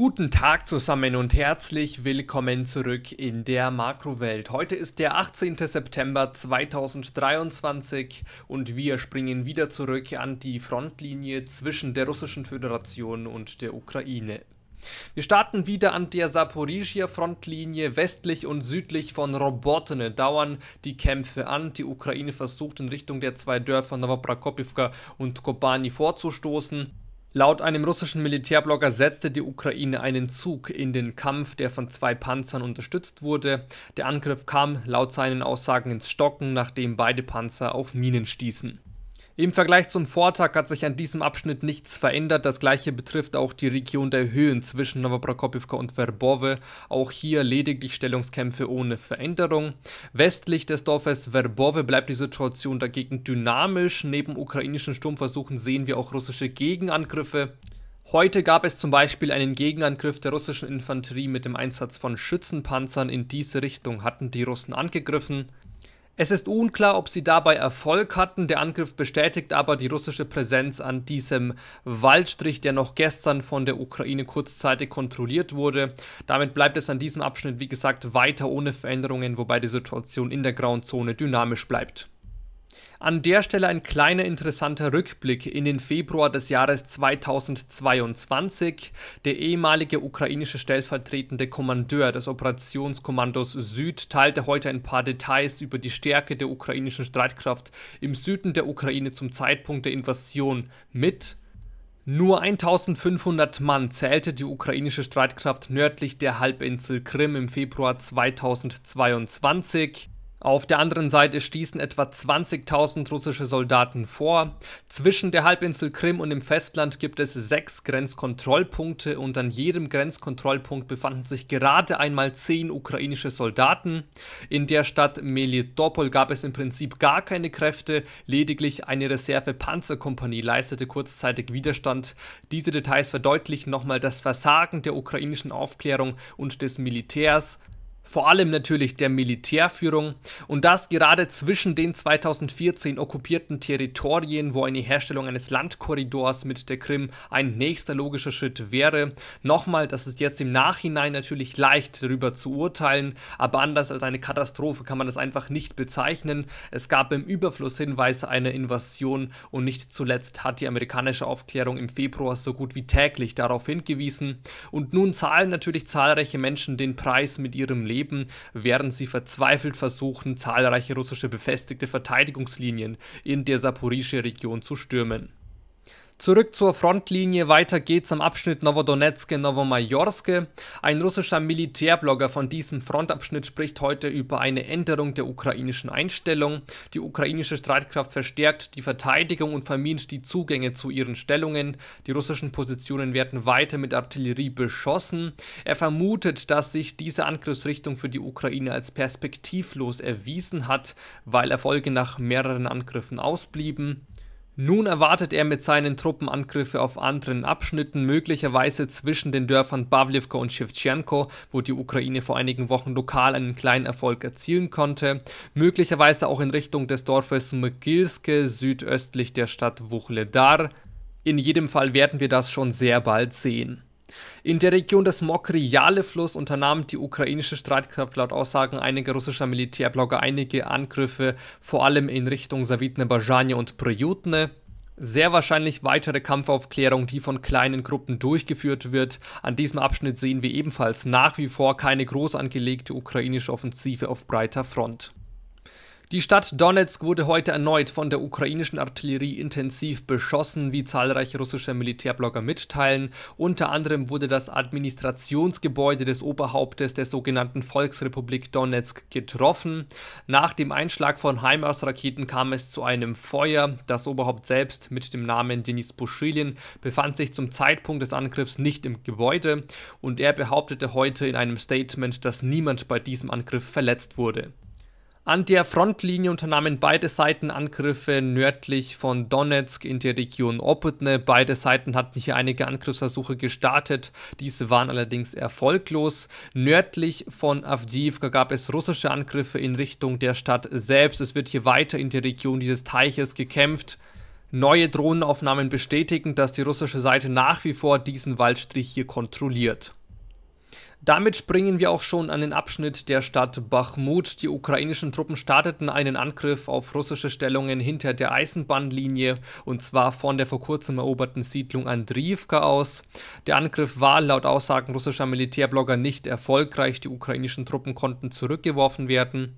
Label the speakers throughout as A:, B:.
A: Guten Tag zusammen und herzlich willkommen zurück in der Makrowelt. Heute ist der 18. September 2023 und wir springen wieder zurück an die Frontlinie zwischen der Russischen Föderation und der Ukraine. Wir starten wieder an der Saporizhia Frontlinie. Westlich und südlich von Robotene dauern die Kämpfe an. Die Ukraine versucht in Richtung der zwei Dörfer Novoprakopivka und Kobani vorzustoßen. Laut einem russischen Militärblogger setzte die Ukraine einen Zug in den Kampf, der von zwei Panzern unterstützt wurde. Der Angriff kam laut seinen Aussagen ins Stocken, nachdem beide Panzer auf Minen stießen. Im Vergleich zum Vortag hat sich an diesem Abschnitt nichts verändert. Das gleiche betrifft auch die Region der Höhen zwischen Novoprokopivka und Verbove. Auch hier lediglich Stellungskämpfe ohne Veränderung. Westlich des Dorfes Verbove bleibt die Situation dagegen dynamisch. Neben ukrainischen Sturmversuchen sehen wir auch russische Gegenangriffe. Heute gab es zum Beispiel einen Gegenangriff der russischen Infanterie mit dem Einsatz von Schützenpanzern. In diese Richtung hatten die Russen angegriffen. Es ist unklar, ob sie dabei Erfolg hatten. Der Angriff bestätigt aber die russische Präsenz an diesem Waldstrich, der noch gestern von der Ukraine kurzzeitig kontrolliert wurde. Damit bleibt es an diesem Abschnitt, wie gesagt, weiter ohne Veränderungen, wobei die Situation in der grauen Zone dynamisch bleibt. An der Stelle ein kleiner interessanter Rückblick in den Februar des Jahres 2022. Der ehemalige ukrainische stellvertretende Kommandeur des Operationskommandos Süd teilte heute ein paar Details über die Stärke der ukrainischen Streitkraft im Süden der Ukraine zum Zeitpunkt der Invasion mit. Nur 1500 Mann zählte die ukrainische Streitkraft nördlich der Halbinsel Krim im Februar 2022. Auf der anderen Seite stießen etwa 20.000 russische Soldaten vor. Zwischen der Halbinsel Krim und dem Festland gibt es sechs Grenzkontrollpunkte und an jedem Grenzkontrollpunkt befanden sich gerade einmal zehn ukrainische Soldaten. In der Stadt Melitopol gab es im Prinzip gar keine Kräfte, lediglich eine Reserve-Panzerkompanie leistete kurzzeitig Widerstand. Diese Details verdeutlichen nochmal das Versagen der ukrainischen Aufklärung und des Militärs vor allem natürlich der Militärführung und das gerade zwischen den 2014 okkupierten Territorien, wo eine Herstellung eines Landkorridors mit der Krim ein nächster logischer Schritt wäre. Nochmal, das ist jetzt im Nachhinein natürlich leicht darüber zu urteilen, aber anders als eine Katastrophe kann man das einfach nicht bezeichnen. Es gab im Überfluss Hinweise einer Invasion und nicht zuletzt hat die amerikanische Aufklärung im Februar so gut wie täglich darauf hingewiesen und nun zahlen natürlich zahlreiche Menschen den Preis mit ihrem Leben erleben, während sie verzweifelt versuchen, zahlreiche russische befestigte Verteidigungslinien in der saporische Region zu stürmen Zurück zur Frontlinie, weiter geht's am Abschnitt Novodonetske-Novomajorske. Ein russischer Militärblogger von diesem Frontabschnitt spricht heute über eine Änderung der ukrainischen Einstellung. Die ukrainische Streitkraft verstärkt die Verteidigung und vermint die Zugänge zu ihren Stellungen. Die russischen Positionen werden weiter mit Artillerie beschossen. Er vermutet, dass sich diese Angriffsrichtung für die Ukraine als perspektivlos erwiesen hat, weil Erfolge nach mehreren Angriffen ausblieben. Nun erwartet er mit seinen Truppen Angriffe auf anderen Abschnitten, möglicherweise zwischen den Dörfern Pavlivka und Schewtschenko, wo die Ukraine vor einigen Wochen lokal einen kleinen Erfolg erzielen konnte, möglicherweise auch in Richtung des Dorfes Mgilske südöstlich der Stadt Wuchledar. In jedem Fall werden wir das schon sehr bald sehen. In der Region des mokri jale fluss unternahm die ukrainische Streitkraft laut Aussagen einiger russischer Militärblogger einige Angriffe, vor allem in Richtung Savitne Bajanje und Priutne. Sehr wahrscheinlich weitere Kampfaufklärung, die von kleinen Gruppen durchgeführt wird. An diesem Abschnitt sehen wir ebenfalls nach wie vor keine groß angelegte ukrainische Offensive auf breiter Front. Die Stadt Donetsk wurde heute erneut von der ukrainischen Artillerie intensiv beschossen, wie zahlreiche russische Militärblogger mitteilen. Unter anderem wurde das Administrationsgebäude des Oberhauptes der sogenannten Volksrepublik Donetsk getroffen. Nach dem Einschlag von Heimars-Raketen kam es zu einem Feuer. Das Oberhaupt selbst mit dem Namen Denis Puschilin befand sich zum Zeitpunkt des Angriffs nicht im Gebäude und er behauptete heute in einem Statement, dass niemand bei diesem Angriff verletzt wurde. An der Frontlinie unternahmen beide Seiten Angriffe nördlich von Donetsk in der Region Oputne. Beide Seiten hatten hier einige Angriffsversuche gestartet. Diese waren allerdings erfolglos. Nördlich von Avdiivka gab es russische Angriffe in Richtung der Stadt selbst. Es wird hier weiter in der Region dieses Teiches gekämpft. Neue Drohnenaufnahmen bestätigen, dass die russische Seite nach wie vor diesen Waldstrich hier kontrolliert. Damit springen wir auch schon an den Abschnitt der Stadt Bachmut. Die ukrainischen Truppen starteten einen Angriff auf russische Stellungen hinter der Eisenbahnlinie und zwar von der vor kurzem eroberten Siedlung Andriivka aus. Der Angriff war laut Aussagen russischer Militärblogger nicht erfolgreich. Die ukrainischen Truppen konnten zurückgeworfen werden.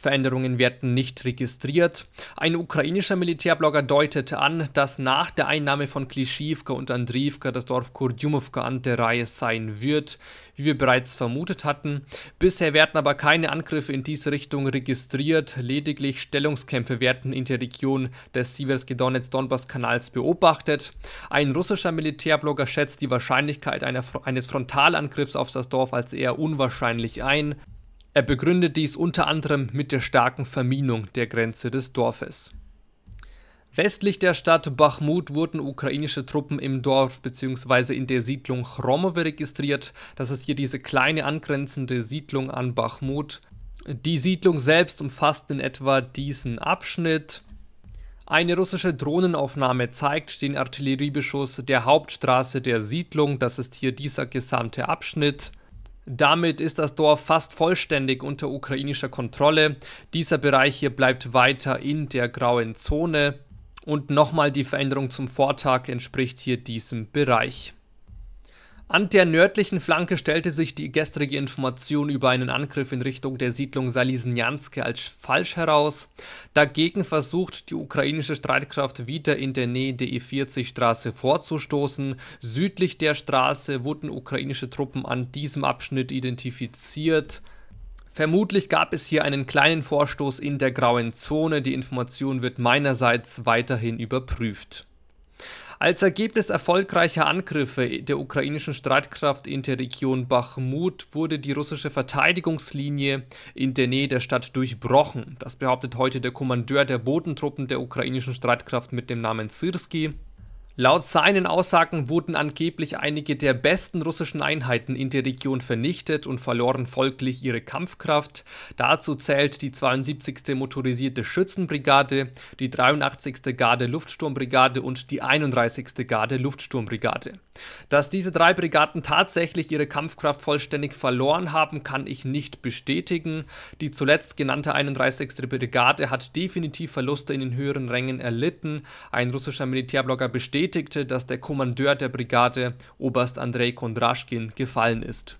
A: Veränderungen werden nicht registriert. Ein ukrainischer Militärblogger deutet an, dass nach der Einnahme von Klischivka und Andriivka das Dorf Kurdjumovka an der Reihe sein wird, wie wir bereits vermutet hatten. Bisher werden aber keine Angriffe in diese Richtung registriert, lediglich Stellungskämpfe werden in der Region des Siverskedonetz-Donbass-Kanals beobachtet. Ein russischer Militärblogger schätzt die Wahrscheinlichkeit einer, eines Frontalangriffs auf das Dorf als eher unwahrscheinlich ein. Er begründet dies unter anderem mit der starken Verminung der Grenze des Dorfes. Westlich der Stadt Bachmut wurden ukrainische Truppen im Dorf bzw. in der Siedlung Chromowe registriert. Das ist hier diese kleine angrenzende Siedlung an Bachmut. Die Siedlung selbst umfasst in etwa diesen Abschnitt. Eine russische Drohnenaufnahme zeigt den Artilleriebeschuss der Hauptstraße der Siedlung. Das ist hier dieser gesamte Abschnitt. Damit ist das Dorf fast vollständig unter ukrainischer Kontrolle. Dieser Bereich hier bleibt weiter in der grauen Zone. Und nochmal die Veränderung zum Vortag entspricht hier diesem Bereich. An der nördlichen Flanke stellte sich die gestrige Information über einen Angriff in Richtung der Siedlung Salisnyanske als falsch heraus. Dagegen versucht die ukrainische Streitkraft wieder in der Nähe der E40-Straße vorzustoßen. Südlich der Straße wurden ukrainische Truppen an diesem Abschnitt identifiziert. Vermutlich gab es hier einen kleinen Vorstoß in der grauen Zone. Die Information wird meinerseits weiterhin überprüft. Als Ergebnis erfolgreicher Angriffe der ukrainischen Streitkraft in der Region Bachmut wurde die russische Verteidigungslinie in der Nähe der Stadt durchbrochen. Das behauptet heute der Kommandeur der Bodentruppen der ukrainischen Streitkraft mit dem Namen Sirski. Laut seinen Aussagen wurden angeblich einige der besten russischen Einheiten in der Region vernichtet und verloren folglich ihre Kampfkraft. Dazu zählt die 72. Motorisierte Schützenbrigade, die 83. Garde Luftsturmbrigade und die 31. Garde Luftsturmbrigade. Dass diese drei Brigaden tatsächlich ihre Kampfkraft vollständig verloren haben, kann ich nicht bestätigen. Die zuletzt genannte 31. Brigade hat definitiv Verluste in den höheren Rängen erlitten. Ein russischer Militärblogger bestätigt, bestätigte, dass der Kommandeur der Brigade, Oberst Andrei Kondraschkin, gefallen ist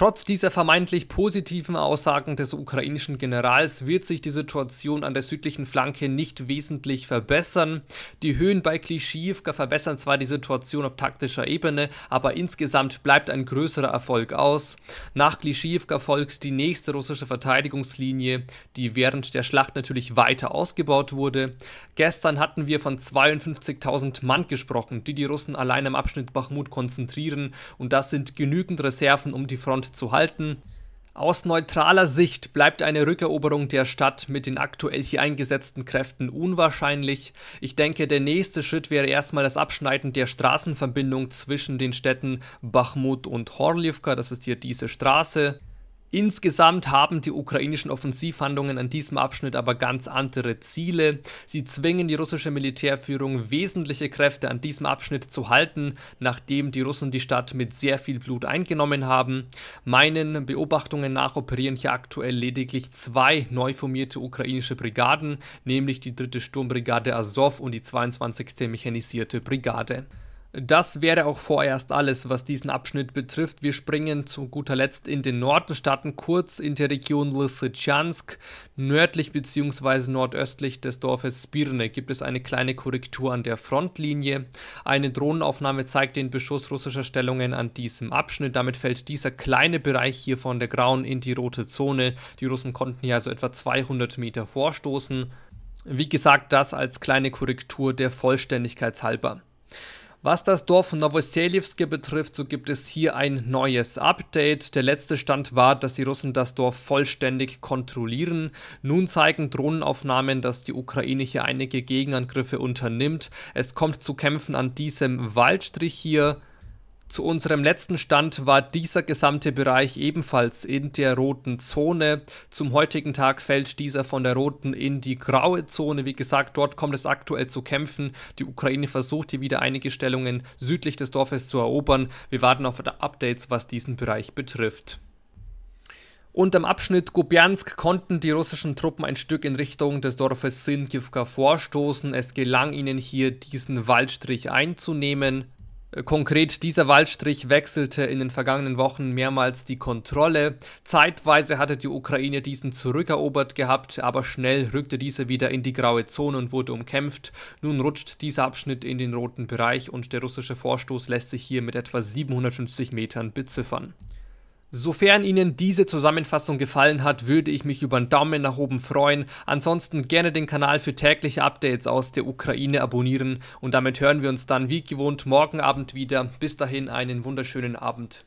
A: Trotz dieser vermeintlich positiven Aussagen des ukrainischen Generals wird sich die Situation an der südlichen Flanke nicht wesentlich verbessern. Die Höhen bei Klischivka verbessern zwar die Situation auf taktischer Ebene, aber insgesamt bleibt ein größerer Erfolg aus. Nach Klischivka folgt die nächste russische Verteidigungslinie, die während der Schlacht natürlich weiter ausgebaut wurde. Gestern hatten wir von 52.000 Mann gesprochen, die die Russen allein im Abschnitt Bachmut konzentrieren und das sind genügend Reserven, um die Front zu halten. Aus neutraler Sicht bleibt eine Rückeroberung der Stadt mit den aktuell hier eingesetzten Kräften unwahrscheinlich. Ich denke, der nächste Schritt wäre erstmal das Abschneiden der Straßenverbindung zwischen den Städten Bachmut und Horlivka, das ist hier diese Straße. Insgesamt haben die ukrainischen Offensivhandlungen an diesem Abschnitt aber ganz andere Ziele. Sie zwingen die russische Militärführung, wesentliche Kräfte an diesem Abschnitt zu halten, nachdem die Russen die Stadt mit sehr viel Blut eingenommen haben. Meinen Beobachtungen nach operieren hier aktuell lediglich zwei neu formierte ukrainische Brigaden, nämlich die 3. Sturmbrigade Azov und die 22. Mechanisierte Brigade. Das wäre auch vorerst alles, was diesen Abschnitt betrifft. Wir springen zu guter Letzt in den Norden, starten kurz in der Region Lysychansk. Nördlich bzw. nordöstlich des Dorfes Spirne gibt es eine kleine Korrektur an der Frontlinie. Eine Drohnenaufnahme zeigt den Beschuss russischer Stellungen an diesem Abschnitt. Damit fällt dieser kleine Bereich hier von der grauen in die rote Zone. Die Russen konnten hier also etwa 200 Meter vorstoßen. Wie gesagt, das als kleine Korrektur der Vollständigkeitshalber. halber. Was das Dorf Novoselivske betrifft, so gibt es hier ein neues Update. Der letzte Stand war, dass die Russen das Dorf vollständig kontrollieren. Nun zeigen Drohnenaufnahmen, dass die Ukraine hier einige Gegenangriffe unternimmt. Es kommt zu Kämpfen an diesem Waldstrich hier. Zu unserem letzten Stand war dieser gesamte Bereich ebenfalls in der roten Zone. Zum heutigen Tag fällt dieser von der roten in die graue Zone. Wie gesagt, dort kommt es aktuell zu Kämpfen. Die Ukraine versucht hier wieder einige Stellungen südlich des Dorfes zu erobern. Wir warten auf Updates, was diesen Bereich betrifft. Und am Abschnitt Gubjansk konnten die russischen Truppen ein Stück in Richtung des Dorfes Sinkivka vorstoßen. Es gelang ihnen hier, diesen Waldstrich einzunehmen. Äh, konkret dieser Waldstrich wechselte in den vergangenen Wochen mehrmals die Kontrolle. Zeitweise hatte die Ukraine diesen zurückerobert gehabt, aber schnell rückte dieser wieder in die graue Zone und wurde umkämpft. Nun rutscht dieser Abschnitt in den roten Bereich und der russische Vorstoß lässt sich hier mit etwa 750 Metern beziffern. Sofern Ihnen diese Zusammenfassung gefallen hat, würde ich mich über einen Daumen nach oben freuen. Ansonsten gerne den Kanal für tägliche Updates aus der Ukraine abonnieren und damit hören wir uns dann wie gewohnt morgen Abend wieder. Bis dahin einen wunderschönen Abend.